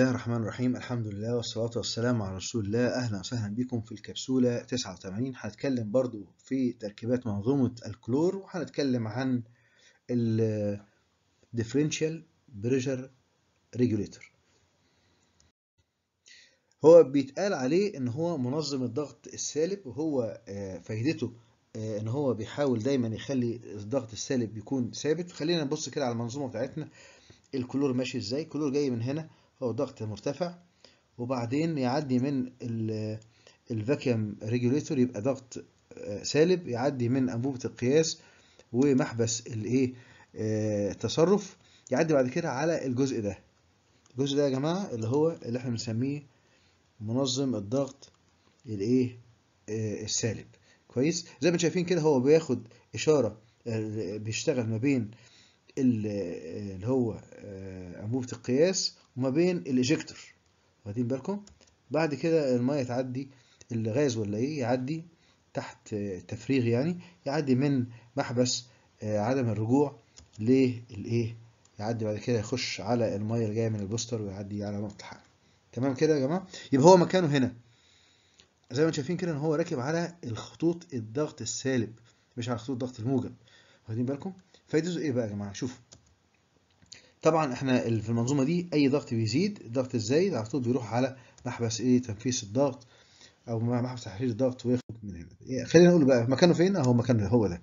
الله الرحمن الرحيم الحمد لله والصلاة والسلام على رسول الله أهلا وسهلا بكم في الكبسولة 89 هنتكلم برضو في تركيبات منظومة الكلور وهنتكلم عن ال Differential Pressure Regulator هو بيتقال عليه ان هو منظم الضغط السالب وهو آه، فايدته آه، ان هو بيحاول دايما يخلي الضغط السالب يكون ثابت خلينا نبص كده على المنظومة بتاعتنا الكلور ماشي ازاي الكلور جاي من هنا هو ضغط مرتفع وبعدين يعدي من الفاكيوم ريجوليتور يبقى ضغط آه، سالب يعدي من انبوبه القياس ومحبس الايه آه، التصرف يعدي بعد كده على الجزء ده الجزء ده يا جماعه اللي هو اللي احنا بنسميه منظم الضغط الايه آه، السالب كويس زي ما شايفين كده هو بياخد اشاره بيشتغل ما بين اللي هو انبوبه القياس وما بين الايجكتور واخدين بالكم بعد كده الميه تعدي الغاز ولا ايه يعدي تحت تفريغ يعني يعدي من محبس آه، عدم الرجوع للايه يعدي بعد كده يخش على الميه اللي جايه من البوستر ويعدي على نقطه الحرق تمام كده يا جماعه يبقى هو مكانه هنا زي ما انتم شايفين كده ان هو راكب على الخطوط الضغط السالب مش على خطوط الضغط الموجب واخدين بالكم فايدته ايه بقى يا جماعه شوفوا طبعا احنا في المنظومه دي اي ضغط بيزيد الضغط الزايد على طول بيروح على محبس ايه تنفيس الضغط او محبس تحرير الضغط وياخد من هنا إيه، خلينا نقول بقى مكانه فين اهو مكانه هو ده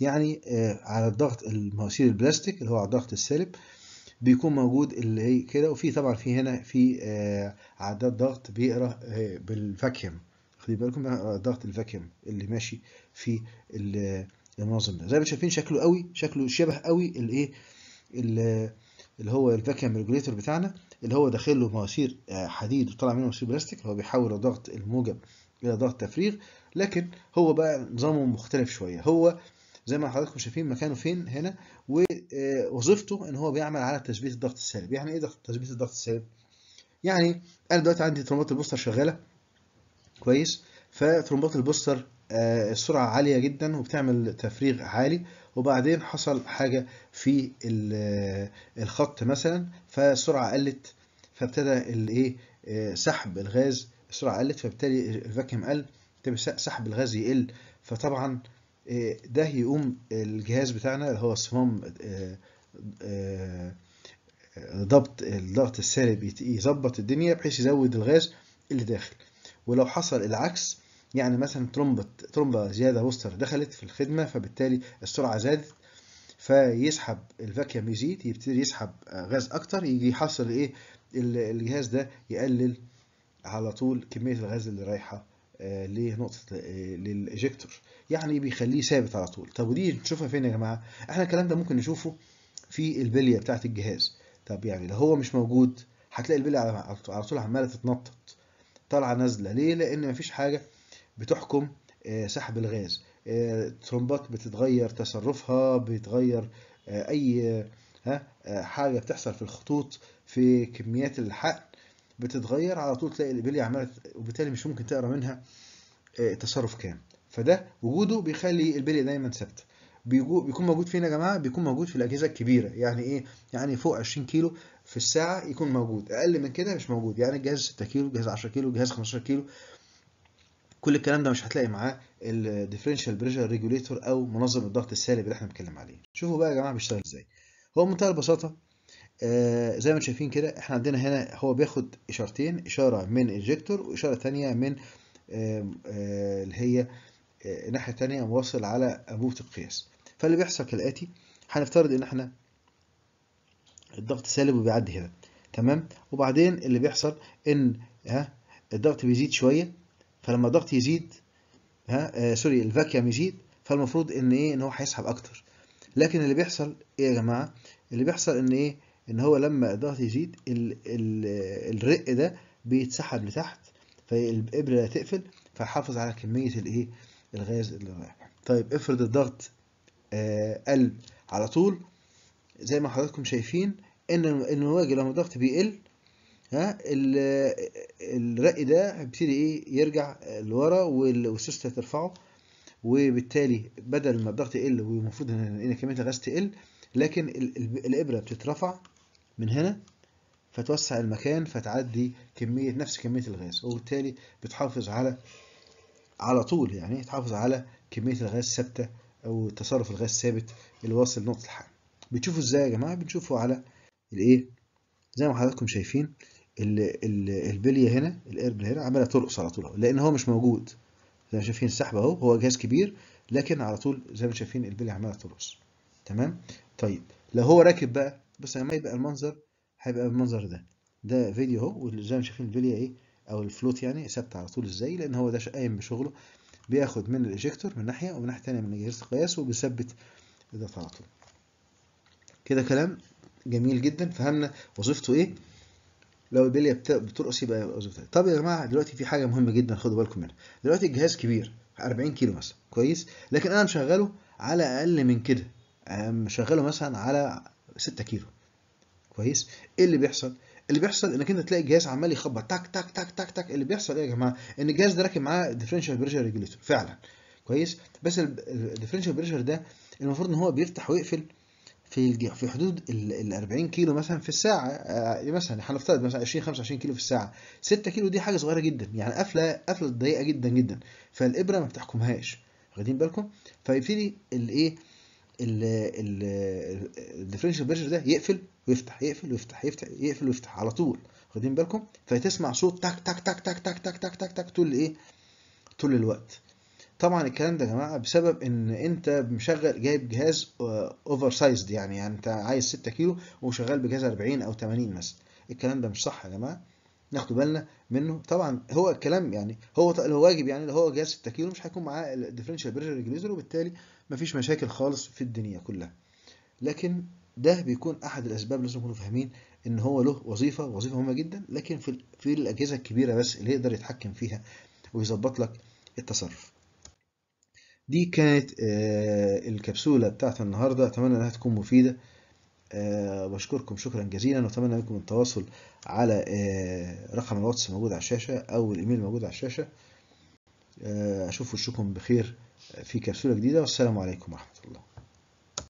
يعني آه على الضغط المواسير البلاستيك اللي هو على الضغط السالب بيكون موجود اللي هي كده وفي طبعا في هنا في آه عداد ضغط بيقرا آه بالفاكيوم خلي بالكم آه، ضغط الفاكيوم اللي ماشي في المنظم ده زي ما شايفين شكله قوي شكله شبه قوي الايه اللي هو الفاكيوم ريجوليتور بتاعنا اللي هو داخل له مواسير آه، حديد وطالع منه مواسير بلاستيك اللي هو بيحول ضغط الموجب إلى ضغط تفريغ لكن هو بقى نظامه مختلف شوية هو زي ما حضراتكم شايفين مكانه فين هنا ووظيفته آه، ان هو بيعمل على تثبيت الضغط السالب يعني ايه تثبيت الضغط السالب يعني انا دلوقتي عندي ترمبات البوستر شغاله كويس فترمبات البوستر آه، السرعة عالية جدا وبتعمل تفريغ عالي وبعدين حصل حاجة في آه، الخط مثلا فالسرعة قلت فابتدى الايه آه، سحب الغاز السرعة قلت فبالتالي الفاكيوم قل سحب الغاز يقل فطبعا ده يقوم الجهاز بتاعنا اللي هو صمام ضبط الضغط السالب يظبط الدنيا بحيث يزود الغاز اللي داخل ولو حصل العكس يعني مثلا ترومبة ترومبة زيادة بوستر دخلت في الخدمة فبالتالي السرعة زادت فيسحب الفاكيوم يزيد يبتدي يسحب غاز اكتر يجي يحصل ايه الجهاز ده يقلل على طول كمية الغاز اللي رايحة آه، لنقطة آه، للإيجكتور يعني بيخليه ثابت على طول طب ودي نشوفها فين يا جماعة احنا الكلام ده ممكن نشوفه في البلية بتاعة الجهاز طب يعني لو هو مش موجود هتلاقي البلية على طول عمالة تتنطط طالعة نازلة ليه لأن مفيش حاجة بتحكم آه، سحب الغاز الترمبات آه، بتتغير تصرفها بيتغير آه، اي حاجه بتحصل في الخطوط في كميات الحقن بتتغير على طول تلاقي الابليه عماله وبالتالي مش ممكن تقرا منها تصرف كام فده وجوده بيخلي البليه دايما ثابته بيكون موجود فين يا جماعه بيكون موجود في الاجهزه الكبيره يعني ايه يعني فوق 20 كيلو في الساعه يكون موجود اقل من كده مش موجود يعني الجهاز 6 كيلو الجهاز 10 كيلو الجهاز 15 كيلو كل الكلام ده مش هتلاقي معاه الديفرنشال بريشر ريجوليتور او منظم الضغط السالب اللي احنا بنتكلم عليه شوفوا بقى يا جماعه بيشتغل ازاي هو بمنتهى البساطه آه زي ما انتم شايفين كده احنا عندنا هنا هو بياخد اشارتين اشاره من الجكتور واشاره ثانيه من آه آه اللي هي آه، الناحيه الثانيه موصل على انبوبه القياس فاللي بيحصل كالاتي هنفترض ان احنا الضغط سالب وبيعدي هنا تمام وبعدين اللي بيحصل ان ها الضغط بيزيد شويه فلما الضغط يزيد ها آه سوري الفاكيوم يزيد فالمفروض ان ايه ان هو هيسحب اكتر لكن اللي بيحصل ايه يا جماعه اللي بيحصل ان ايه ان هو لما الضغط يزيد ال ال الرق ده بيتسحب لتحت فالابره تقفل فحافظ على كميه الايه الغاز اللي رايح طيب افرض الضغط آه قل على طول زي ما حضراتكم شايفين ان ان الواجب لما الضغط بيقل ها الرأي ده هيبتدي ايه يرجع لورا والسوس هترفعه وبالتالي بدل ما الضغط يقل والمفروض ان كميه الغاز تقل لكن الابره بتترفع من هنا فتوسع المكان فتعدي كميه نفس كميه الغاز وبالتالي بتحافظ على على طول يعني تحافظ على كميه الغاز ثابته او تصرف الغاز ثابت اللي واصل لنقطه الحل بتشوفوا ازاي يا جماعه بنشوفه على الايه زي ما حضراتكم شايفين البليه هنا الايربل هنا عماله ترقص على طول لان هو مش موجود زي ما شايفين السحب اهو هو جهاز كبير لكن على طول زي ما شايفين البليه عماله ترقص تمام طيب لو هو راكب بقى بس لما يبقى المنظر هيبقى بالمنظر ده ده فيديو اهو وزي ما شايفين البليه ايه او الفلوت يعني ثابته على طول ازاي لان هو ده قايم بشغله بياخد من الايجكتور من ناحيه ومن ناحيه ثانيه من جهاز القياس وبيثبت ده على طول كده كلام جميل جدا فهمنا وظيفته ايه لو البليه بترقص يبقى القصد بتاعي طب يا جماعه دلوقتي في حاجه مهمه جدا خدوا بالكم منها دلوقتي الجهاز كبير 40 كيلو مثلا كويس لكن انا مشغله على اقل من كده مشغله مثلا على 6 كيلو كويس ايه اللي بيحصل اللي بيحصل انك انت تلاقي الجهاز عمال يخبط تك تك تك تك تك اللي بيحصل ايه يا جماعه ان الجهاز ده راكب معاه ديفرنشال بريشر ريجوليتور فعلا كويس بس الديفرنشال بريشر ده المفروض ان هو بيفتح ويقفل في في حدود ال 40 كيلو مثلا في الساعه آه، مثلا هنفترض مثلا 20 25 كيلو في الساعه 6 كيلو دي حاجه صغيره جدا يعني قفله قفله ضيقه جدا جدا فالابره ما بتحكمهاش واخدين بالكم فيبتدي الايه الديفرنشال بريشر ده يقفل ويفتح يقفل ويفتح يفتح يقفل ويفتح على طول واخدين بالكم فتسمع صوت تك تك تك تك تك تك تك تك تك طول الايه طول الوقت طبعا الكلام ده يا جماعه بسبب ان انت مشغل جايب جهاز اوفر آه، سايزد يعني يعني انت عايز 6 كيلو وشغال بجهاز 40 او 80 مثلا الكلام ده مش صح يا جماعه ناخدوا بالنا منه طبعا هو الكلام يعني هو الواجب يعني لو هو جهاز 6 كيلو مش هيكون معاه الديفرنشال بريشر ريجليزر وبالتالي مفيش مشاكل خالص في الدنيا كلها لكن ده بيكون احد الاسباب لازم نكونوا فاهمين ان هو له وظيفه وظيفه مهمه جدا لكن في في الاجهزه الكبيره بس اللي يقدر يتحكم فيها ويظبط لك التصرف دي كانت آه، الكبسولة بتاعت النهاردة أتمنى أنها تكون مفيدة بشكركم آه، شكرا جزيلا وأتمنى منكم التواصل على آه، رقم الواتس موجود على الشاشة أو الإيميل موجود على الشاشة أشوف وشكم بخير في كبسولة جديدة والسلام عليكم ورحمة الله